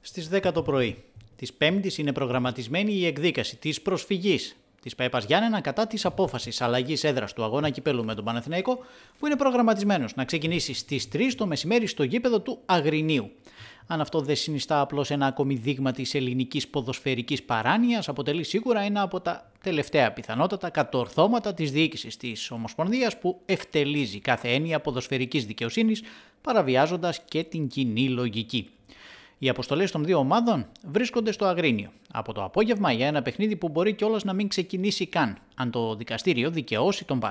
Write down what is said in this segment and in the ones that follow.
Στις 10 το πρωί της 5ης είναι προγραμματισμένη η εκδίκαση της προσφυγής της ΠΕΠΑ Γιάννενα κατά της απόφασης αλλαγής έδρας του αγώνα κυπέλου με τον Παναθηναϊκό, που είναι προγραμματισμένος να ξεκινήσει στις 3 το μεσημέρι στο γήπεδο του Αγρινίου. Αν αυτό δεν συνιστά απλώς ένα ακόμη δείγμα της ελληνικής ποδοσφαιρικής παράνοιας, αποτελεί σίγουρα ένα από τα τελευταία πιθανότατα κατορθώματα της διοίκησης της Ομοσπονδίας που ευτελίζει κάθε έννοια ποδοσφαιρικής δικαιοσύνης, παραβιάζοντας και την κοινή λογική. Οι αποστολές των δύο ομάδων βρίσκονται στο Αγρίνιο από το απόγευμα για ένα παιχνίδι που μπορεί κιόλας να μην ξεκινήσει καν, αν το δικαστήριο δικαιώσει τον μπα.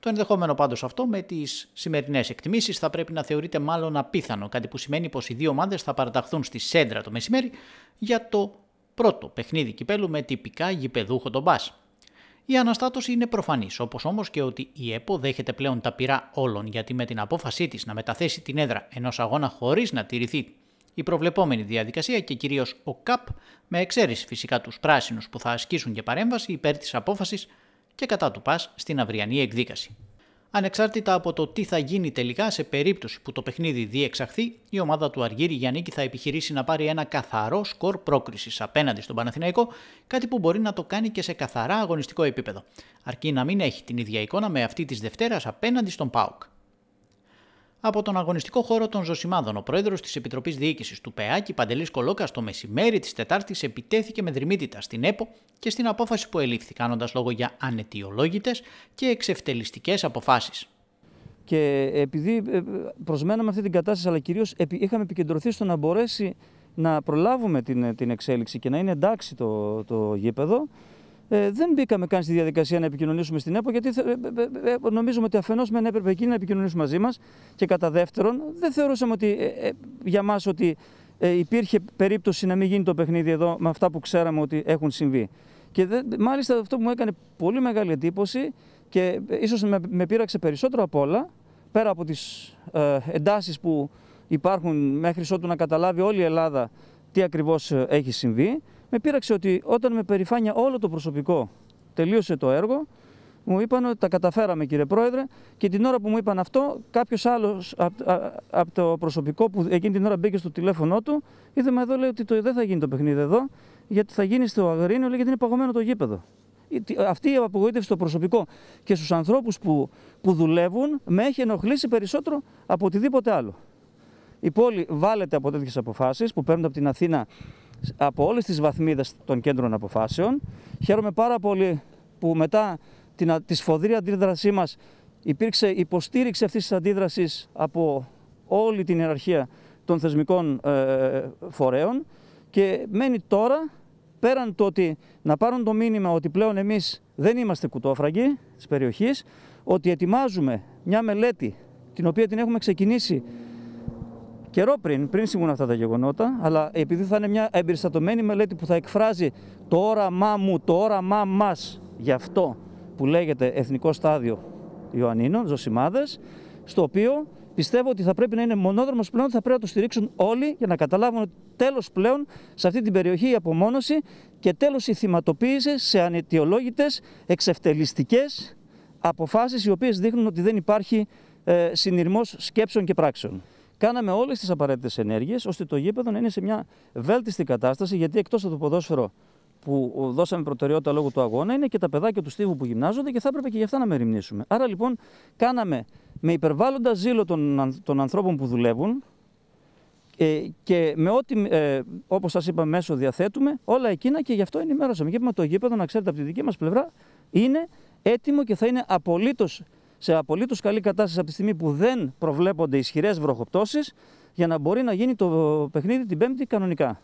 Το ενδεχόμενο πάντως αυτό με τις σημερινές εκτιμήσεις θα πρέπει να θεωρείται μάλλον απίθανο, κάτι που σημαίνει πως οι δύο ομάδες θα παραταχθούν στη Σέντρα το μεσημέρι για το πρώτο παιχνίδι κυπέλου με τυπικά γηπεδούχο τον μπα. Η αναστάτωση είναι προφανής, όπως όμως και ότι η ΕΠΟ δέχεται πλέον τα πειρά όλων, γιατί με την απόφασή της να μεταθέσει την έδρα ενός αγώνα χωρίς να τηρηθεί η προβλεπόμενη διαδικασία και κυρίως ο ΚΑΠ, με εξαίρεση φυσικά τους πράσινους που θα ασκήσουν και παρέμβαση υπέρ της απόφασης και κατά του ΠΑΣ στην αυριανή εκδίκαση. Ανεξάρτητα από το τι θα γίνει τελικά σε περίπτωση που το παιχνίδι διεξαχθεί, η ομάδα του Αργύρι Γιαννίκη θα επιχειρήσει να πάρει ένα καθαρό σκορ πρόκρισης απέναντι στον Παναθηναϊκό, κάτι που μπορεί να το κάνει και σε καθαρά αγωνιστικό επίπεδο, αρκεί να μην έχει την ίδια εικόνα με αυτή της Δευτέρας απέναντι στον ΠΑΟΚ από τον αγωνιστικό χώρο των Ζωσιμάδων, ο πρόεδρος της Επιτροπής Διοίκησης του ΠΕΑΚΙ, Παντελής Κολόκα, το μεσημέρι της Τετάρτης επιτέθηκε με δρυμύτητα στην ΕΠΟ και στην απόφαση που ελήφθη, κάνοντας λόγο για ανετιολόγητες και εξευτελιστικές αποφάσεις. Και επειδή ε, προσμέναμε αυτή την κατάσταση, αλλά κυρίως είχαμε επικεντρωθεί στο να μπορέσει να προλάβουμε την, ε, την εξέλιξη και να είναι εντάξει το, το γήπεδο, ε, δεν μπήκαμε καν στη διαδικασία να επικοινωνήσουμε στην ΕΠΟ, γιατί ε, ε, ε, νομίζουμε ότι αφενός μεν έπρεπε εκείνοι να επικοινωνήσουν μαζί μας και κατά δεύτερον, δεν θεωρούσαμε ότι ε, ε, για μας ότι υπήρχε περίπτωση να μην γίνει το παιχνίδι εδώ με αυτά που ξέραμε ότι έχουν συμβεί. Και δε, μάλιστα αυτό που μου έκανε πολύ μεγάλη εντύπωση και ίσως με, με πείραξε περισσότερο απ' όλα, πέρα από τις εντάσεις που υπάρχουν μέχρι ότου να καταλάβει όλη η Ελλάδα τι ακριβώς έχει συμβεί με πείραξε ότι όταν με περηφάνεια όλο το προσωπικό τελείωσε το έργο, μου είπαν ότι τα καταφέραμε κύριε Πρόεδρε και την ώρα που μου είπαν αυτό κάποιος άλλος από το προσωπικό που εκείνη την ώρα μπήκε στο τηλέφωνό του είδε με εδώ λέει ότι το, δεν θα γίνει το παιχνίδι εδώ γιατί θα γίνει στο Αγρίνιο γιατί είναι παγωμένο το γήπεδο. Αυτή η απογοήτευση στο προσωπικό και στους ανθρώπους που, που δουλεύουν με έχει ενοχλήσει περισσότερο από οτιδήποτε άλλο. Η πόλη βάλεται από τέτοιες αποφάσεις που παίρνουν από την Αθήνα από όλες τις βαθμίδες των κέντρων αποφάσεων. Χαίρομαι πάρα πολύ που μετά την, τη σφοδρή αντίδρασή μας υπήρξε υποστήριξη αυτής της αντίδρασης από όλη την ιεραρχία των θεσμικών ε, φορέων και μένει τώρα πέραν το ότι να πάρουν το μήνυμα ότι πλέον εμείς δεν είμαστε κουτόφραγοι της περιοχής, ότι ετοιμάζουμε μια μελέτη την οποία την έχουμε ξεκινήσει καιρό πριν, πριν συμβούν αυτά τα γεγονότα, αλλά επειδή θα είναι μια εμπεριστατωμένη μελέτη που θα εκφράζει το όραμά μου, το όραμά μας γι' αυτό που λέγεται Εθνικό Στάδιο Ιωαννίνων, Ζωσιμάδες, στο οποίο πιστεύω ότι θα πρέπει να είναι μονόδρομος πλέον, θα πρέπει να το στηρίξουν όλοι για να καταλάβουν ότι τέλος πλέον σε αυτή την περιοχή η απομόνωση και τέλος η θυματοποίηση σε ανετιολόγητε εξευτελιστικές αποφάσεις οι οποίες δείχνουν ότι δεν υπάρχει ε, συνειρμός σκέψεων και πράξεων κάναμε όλες τις απαραίτητες ενέργειες ώστε το γήπεδο να είναι σε μια βέλτιστη κατάσταση. Γιατί εκτός από το ποδόσφαιρο που δώσαμε προτεραιότητα λόγω του αγώνα, είναι και τα παιδάκια του Στίβου που γυμνάζονται και θα έπρεπε και γι' αυτά να μεριμνήσουμε. Άρα λοιπόν, κάναμε με υπερβάλλοντα ζήλο των, των ανθρώπων που δουλεύουν ε, και με ό,τι, ε, όπως σας είπα, μέσω διαθέτουμε, όλα εκείνα και γι' αυτό ενημέρωσαμε. Και το γήπεδο, να ξέρετε από τη δική μας πλευρά, είναι έτοιμο και θα είναι απολύτως σε απολύτως καλή κατάσταση από τη στιγμή που δεν προβλέπονται ισχυρές βροχοπτώσεις για να μπορεί να γίνει το παιχνίδι την Πέμπτη κανονικά.